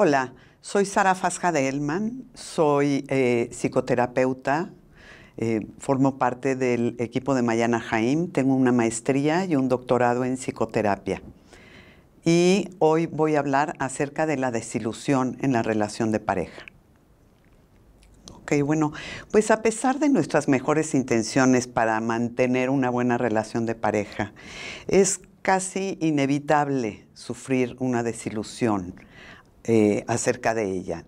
Hola, soy Sara Fasca de Elman, soy eh, psicoterapeuta, eh, formo parte del equipo de Mayana Jaim, tengo una maestría y un doctorado en psicoterapia. Y hoy voy a hablar acerca de la desilusión en la relación de pareja. Ok, bueno, pues a pesar de nuestras mejores intenciones para mantener una buena relación de pareja, es casi inevitable sufrir una desilusión eh, acerca de ella.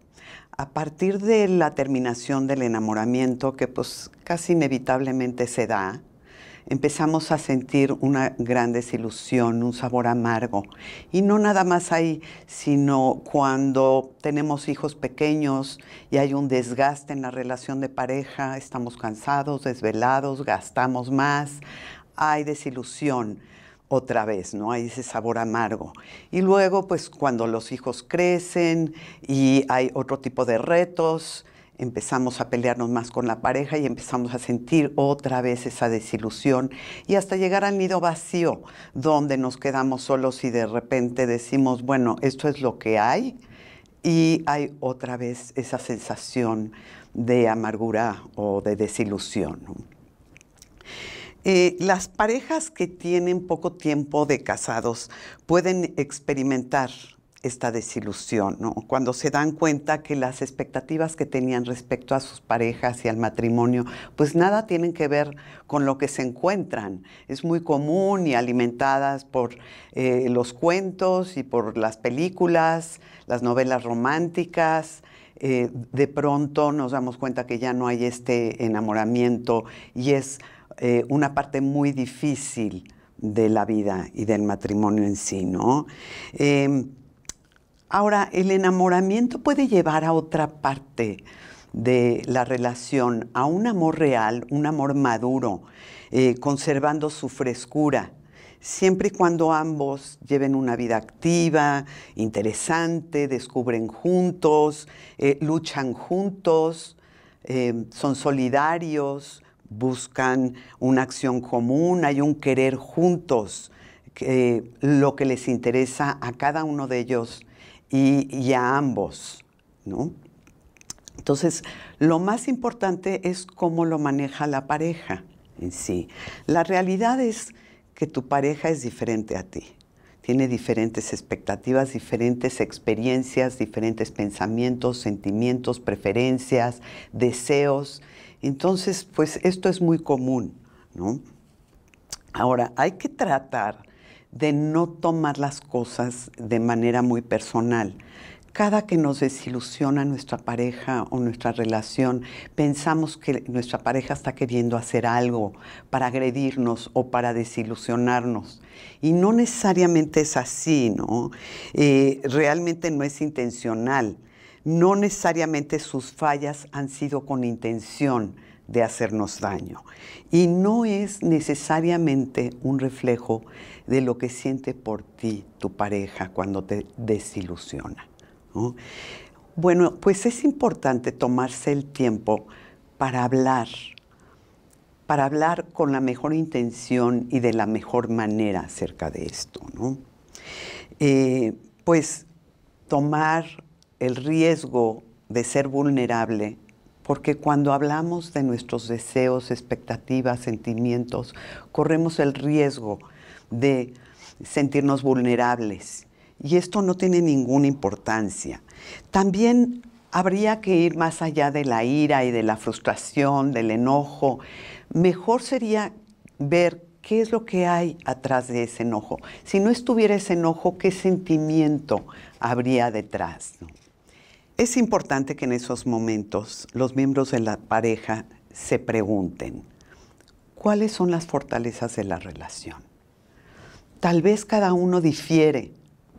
A partir de la terminación del enamoramiento, que pues casi inevitablemente se da, empezamos a sentir una gran desilusión, un sabor amargo. Y no nada más ahí, sino cuando tenemos hijos pequeños y hay un desgaste en la relación de pareja, estamos cansados, desvelados, gastamos más, hay desilusión otra vez, ¿no? Hay ese sabor amargo. Y luego, pues cuando los hijos crecen y hay otro tipo de retos, empezamos a pelearnos más con la pareja y empezamos a sentir otra vez esa desilusión y hasta llegar al nido vacío, donde nos quedamos solos y de repente decimos, bueno, esto es lo que hay y hay otra vez esa sensación de amargura o de desilusión. Eh, las parejas que tienen poco tiempo de casados pueden experimentar esta desilusión, Cuando se dan cuenta que las expectativas que tenían respecto a sus parejas y al matrimonio, pues nada tienen que ver con lo que se encuentran. Es muy común y alimentadas por eh, los cuentos y por las películas, las novelas románticas, eh, de pronto nos damos cuenta que ya no hay este enamoramiento y es eh, una parte muy difícil de la vida y del matrimonio en sí, ¿no? Em, ahora, el enamoramiento puede llevar a otra parte de la relación, a un amor real, un amor maduro, eh, conservando su frescura, siempre y cuando ambos lleven una vida activa, interesante, descubren juntos, eh, luchan juntos, son solidarios, buscan una acción común, hay un querer juntos, lo que les interesa a cada uno de ellos y, a ambos, ¿no? Entonces, lo más importante es cómo lo maneja la pareja en sí. La realidad es que tu pareja es diferente a ti. Tiene diferentes expectativas, diferentes experiencias, diferentes pensamientos, sentimientos, preferencias, deseos. Entonces, pues esto es muy común, ¿no? Ahora, hay que tratar de no tomar las cosas de manera muy personal. Cada que nos desilusiona nuestra pareja o nuestra relación, pensamos que nuestra pareja está queriendo hacer algo para agredirnos o para desilusionarnos. Y no necesariamente es así, ¿no? Eh, realmente no es intencional no necesariamente sus fallas han sido con intención de hacernos daño y no es necesariamente un reflejo de lo que siente por ti tu pareja cuando te desilusiona. Bueno, pues es importante tomarse el tiempo para hablar, para hablar con la mejor intención y de la mejor manera acerca de esto. Eh, pues tomar el riesgo de ser vulnerable, porque cuando hablamos de nuestros deseos, expectativas, sentimientos, corremos el riesgo de sentirnos vulnerables. Y esto no tiene ninguna importancia. También habría que ir más allá de la ira y de la frustración, del enojo. Mejor sería ver qué es lo que hay atrás de ese enojo. Si no estuviera ese enojo, ¿qué sentimiento habría detrás? Es importante que en esos momentos los miembros de la pareja se pregunten, ¿cuáles son las fortalezas de la relación? Tal vez cada uno difiere,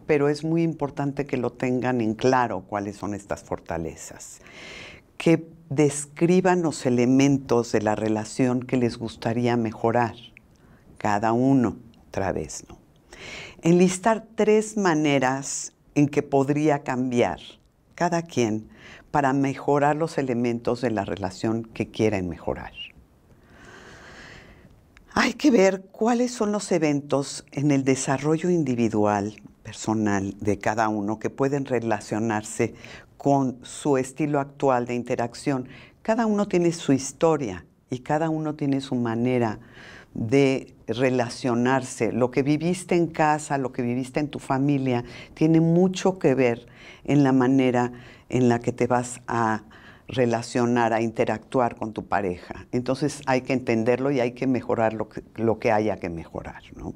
pero es muy importante que lo tengan en claro cuáles son estas fortalezas. Que describan los elementos de la relación que les gustaría mejorar, cada uno, otra vez, ¿no? Enlistar tres maneras en que podría cambiar cada quien para mejorar los elementos de la relación que quieran mejorar. Hay que ver cuáles son los eventos en el desarrollo individual, personal de cada uno que pueden relacionarse con su estilo actual de interacción. Cada uno tiene su historia y cada uno tiene su manera de relacionarse. Lo que viviste en casa, lo que viviste en tu familia, tiene mucho que ver en la manera en la que te vas a relacionar, a interactuar con tu pareja. Entonces hay que entenderlo y hay que mejorar lo que, haya que mejorar. ¿no?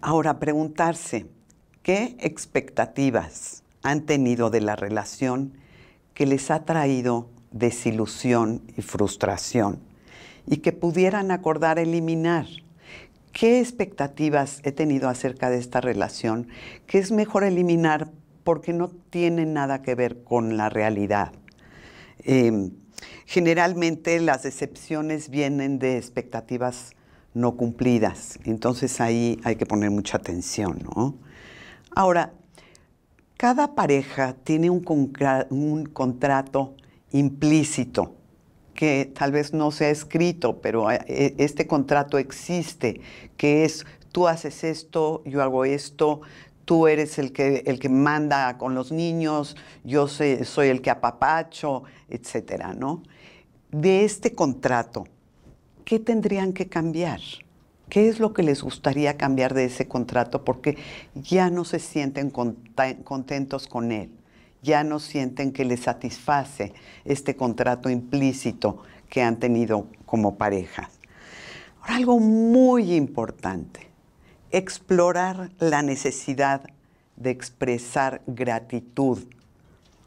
Ahora, preguntarse, ¿qué expectativas han tenido de la relación que les ha traído desilusión y frustración? y que pudieran acordar eliminar. ¿Qué expectativas he tenido acerca de esta relación? ¿Qué es mejor eliminar porque no tiene nada que ver con la realidad? Em, generalmente las decepciones vienen de expectativas no cumplidas, entonces ahí hay que poner mucha atención, Ahora, cada pareja tiene un contrato implícito que tal vez no sea escrito, pero eh, eh, este contrato existe, que es tú haces esto, yo hago esto, tú eres el que, el que manda con los niños, yo soy, soy el que apapacho, etcétera, ¿no? De este contrato, ¿qué tendrían que cambiar? ¿Qué es lo que les gustaría cambiar de ese contrato? Porque ya no se sienten contentos con él ya no sienten que les satisface este contrato implícito que han tenido como pareja. Ahora, algo muy importante, explorar la necesidad de expresar gratitud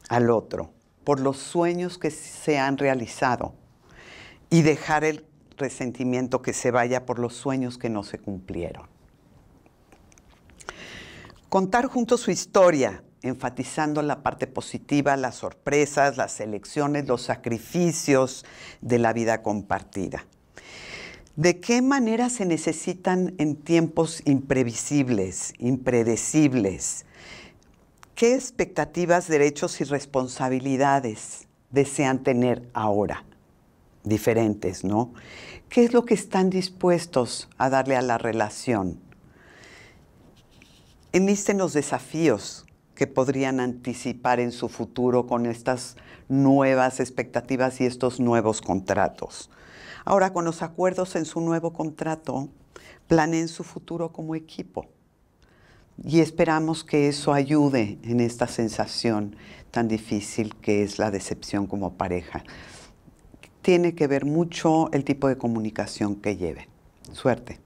al otro por los sueños que se han realizado y dejar el resentimiento que se vaya por los sueños que no se cumplieron. Contar juntos su historia, enfatizando la parte positiva, las sorpresas, las elecciones, los sacrificios de la vida compartida. ¿De qué manera se necesitan en tiempos imprevisibles, impredecibles? ¿Qué expectativas, derechos y responsabilidades desean tener ahora? Diferentes, ¿no? ¿Qué es lo que están dispuestos a darle a la relación? Enlisten los desafíos que podrían anticipar en su futuro con estas nuevas expectativas y estos nuevos contratos. Ahora, con los acuerdos en su nuevo contrato, planeen su futuro como equipo y esperamos que eso ayude en esta sensación tan difícil que es la decepción como pareja. Tiene que ver mucho el tipo de comunicación que lleven. Suerte.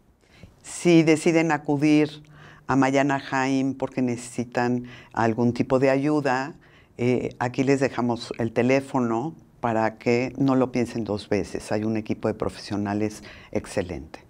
Si deciden acudir a Mayana Jaim porque necesitan algún tipo de ayuda. Eh, aquí les dejamos el teléfono para que no lo piensen dos veces. Hay un equipo de profesionales excelente.